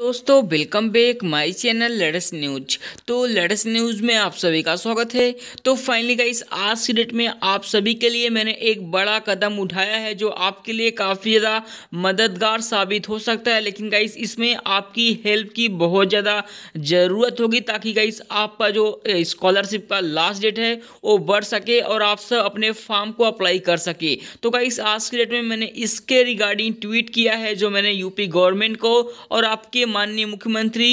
दोस्तों welcome back my channel लड़स news तो लड़स न्यूज में आप सभी का स्वागत है तो फाइनली गाइस आज की डेट में आप सभी के लिए मैंने एक बड़ा कदम उठाया है जो आपके लिए काफ़ी ज़्यादा मददगार साबित हो सकता है लेकिन गाइस इसमें आपकी हेल्प की बहुत ज़्यादा ज़रूरत होगी ताकि गाइस आपका जो स्कॉलरशिप का लास्ट डेट है वो बढ़ सके और आप सब अपने फॉर्म को अप्लाई कर सके तो गाइस आज की डेट में मैंने इसके रिगार्डिंग ट्वीट किया है जो मैंने यूपी गवर्नमेंट को और आपके माननीय मुख्यमंत्री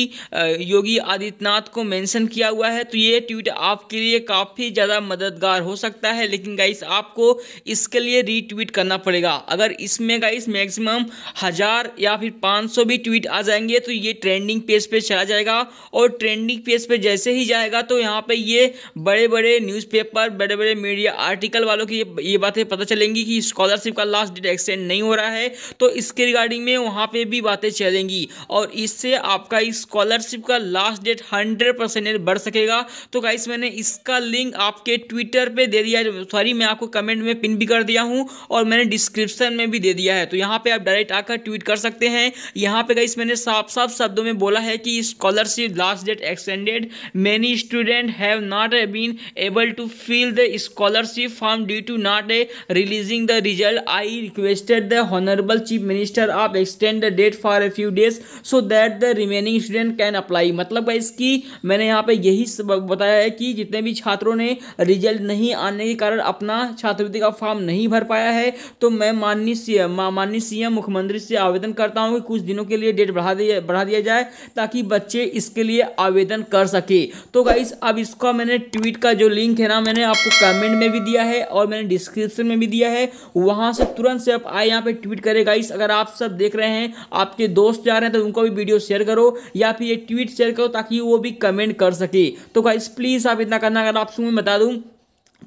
योगी आदित्यनाथ को मेंशन किया हुआ है तो ये ट्वीट आपके लिए काफ़ी ज़्यादा मददगार हो सकता है लेकिन गाइस आपको इसके लिए रीट्वीट करना पड़ेगा अगर इसमें गाइस मैक्सिमम हज़ार या फिर 500 भी ट्वीट आ जाएंगे तो ये ट्रेंडिंग पेज पे चला जाएगा और ट्रेंडिंग पेज पे जैसे ही जाएगा तो यहाँ पर ये बड़े बड़े न्यूज़पेपर बड़े बड़े मीडिया आर्टिकल वालों की ये, ये बातें पता चलेंगी कि स्कॉलरशिप का लास्ट डेट एक्सटेंड नहीं हो रहा है तो इसके रिगार्डिंग में वहाँ पर भी बातें चलेंगी और इससे आपका स्कॉलरशिप का लास्ट डेट हंड्रेड परसेंटेज बढ़ सकेगा तो गाइस मैंने इसका लिंक आपके ट्विटर पे दे दिया सॉरी मैं आपको कमेंट में पिन भी कर दिया हूँ और मैंने डिस्क्रिप्शन में भी दे दिया है तो यहाँ पे आप डायरेक्ट आकर ट्वीट कर सकते हैं यहाँ पे गाइस मैंने साफ साफ शब्दों में बोला है कि scholarship last date extended many student have not been able to fill the scholarship form due to not a releasing the result I requested the honourable chief minister of extend the date for a few days so the that the remaining student can apply मतलब guys की मैंने यहाँ पे यही बताया है कि जितने भी छात्रों ने रिजल्ट नहीं आने के कारण अपना छात्रवृत्ति का फॉर्म नहीं भर पाया है तो मैं माननीय सी माननीय सीएम मुख्यमंत्री से आवेदन करता हूँ कि कुछ दिनों के लिए डेट बढ़ा दिया बढ़ा दिया जाए ताकि बच्चे इसके लिए आवेदन कर सके तो गाइस अब इसका मैंने ट्वीट का जो लिंक है ना मैंने आपको कमेंट में भी दिया है और मैंने डिस्क्रिप्शन में भी दिया है वहाँ से तुरंत से आप आए यहाँ पर ट्वीट करें गाइस अगर आप सब देख रहे हैं आपके दोस्त जा रहे हैं तो उनको भी वीडियो शेयर करो या फिर ये ट्वीट शेयर करो ताकि वो भी कमेंट कर सके तो गाइस प्लीज़ आप इतना करना अगर आप सुन बता दूँ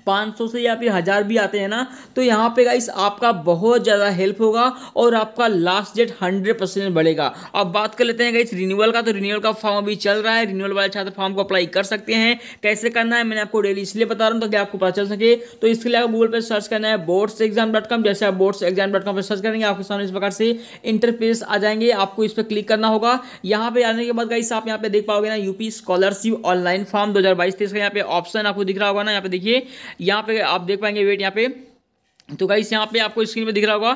पाँच से या फिर हज़ार भी आते हैं ना तो यहाँ पे गाइस आपका बहुत ज़्यादा हेल्प होगा और आपका लास्ट डेट हंड्रेड परसेंट बढ़ेगा अब बात कर लेते हैं गाइस रिन्यूअल का तो रिन्यूअल का फॉर्म अभी चल रहा है रिन्यूअल वाले छात्र फॉर्म को अप्लाई कर सकते हैं कैसे करना है मैंने आपको डेली इसलिए बता रहा हूँ ताकि आपको पता चल सके तो इसके लिए आपको गूगल पर सर्च करना है बोर्ड्स एग्जाम डॉट कॉम जैसे आप बोर्ड्स एग्जाम डॉट कॉम पर सर्च करेंगे आपके सामने इस प्रकार से इंटरफेस आ जाएंगे आपको इस पर क्लिक करना होगा यहाँ पे आने के बाद गाइस आप यहाँ पे देख पाओगे ना यूपी स्कॉलरशिप ऑनलाइन फॉर्म दो हज़ार बाईस तेईस का यहाँ पे ऑप्शन आपको दिख रहा होगा ना यहाँ पे देखिए यहाँ पे आप देख पाएंगे वेट यहाँ पे तो गाइस यहाँ पे आपको स्क्रीन पे दिख रहा होगा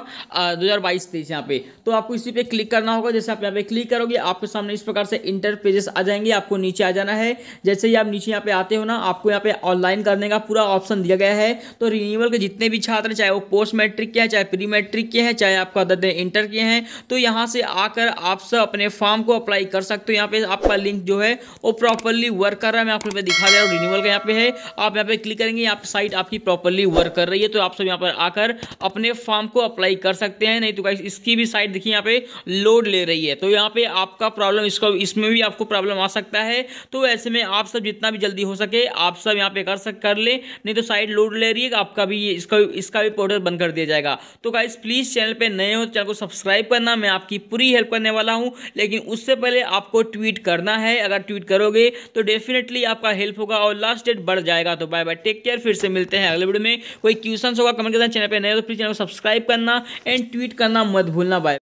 दो हज़ार बाईस तेईस यहाँ पे तो आपको इसी पे क्लिक करना होगा जैसे आप यहाँ पे क्लिक करोगे आपके सामने इस प्रकार से इंटर पेजेस आ जाएंगे आपको नीचे आ जाना है जैसे ही आप नीचे यहाँ पे आते हो ना आपको यहाँ पे ऑनलाइन करने का पूरा ऑप्शन दिया गया है तो रिन्यूअल के जितने भी छात्र चाहे वो पोस्ट मैट्रिक के हैं चाहे प्री मैट्रिक के हैं चाहे आपका अदर इंटर के हैं तो यहाँ से आकर आप सब अपने फॉर्म को अप्लाई कर सकते हो यहाँ पे आपका लिंक जो है वो प्रॉपरली वर्क कर रहा है मैं आपको दिखा दे रहा हूँ रिन्यूअल का यहाँ पे है आप यहाँ पे क्लिक करेंगे यहाँ साइट आपकी प्रॉपरली वर्क कर रही है तो आप सब यहाँ पर आकर अपने फॉर्म को अप्लाई कर सकते हैं नहीं तो गाइस इसकी भी साइट देखिए यहाँ पे लोड ले रही है तो यहाँ पे आपका प्रॉब्लम इसको इसमें भी आपको प्रॉब्लम आ सकता है तो ऐसे में आप सब जितना भी जल्दी हो सके आप सब यहाँ पे कर सक कर ले नहीं तो साइट लोड ले रही है आपका भी इसका इसका भी पोर्टल बंद कर दिया जाएगा तो गाइस प्लीज़ चैनल पर नए हो चैनल तो को सब्सक्राइब करना मैं आपकी पूरी हेल्प करने वाला हूँ लेकिन उससे पहले आपको ट्वीट करना है अगर ट्वीट करोगे तो डेफिनेटली आपका हेल्प होगा और लास्ट डेट बढ़ जाएगा तो बाय बाय टेक केयर फिर से मिलते हैं अगले वीडियो में कोई क्वेश्चन होगा कमेंट के चैनल पर नए तो प्लीज़ चैनल को सब्सक्राइब करना एंड ट्वीट करना मत भूलना बाय